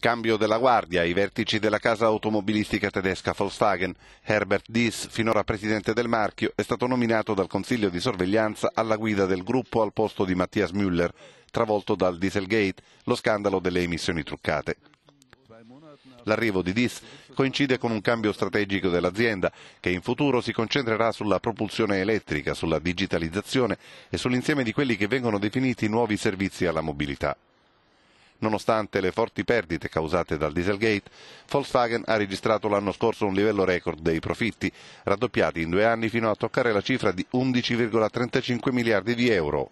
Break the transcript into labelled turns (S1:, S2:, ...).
S1: Cambio della guardia, ai vertici della casa automobilistica tedesca Volkswagen. Herbert Diess, finora presidente del marchio, è stato nominato dal consiglio di sorveglianza alla guida del gruppo al posto di Mattias Müller, travolto dal Dieselgate, lo scandalo delle emissioni truccate. L'arrivo di Diss coincide con un cambio strategico dell'azienda che in futuro si concentrerà sulla propulsione elettrica, sulla digitalizzazione e sull'insieme di quelli che vengono definiti nuovi servizi alla mobilità. Nonostante le forti perdite causate dal Dieselgate, Volkswagen ha registrato l'anno scorso un livello record dei profitti, raddoppiati in due anni fino a toccare la cifra di 11,35 miliardi di euro.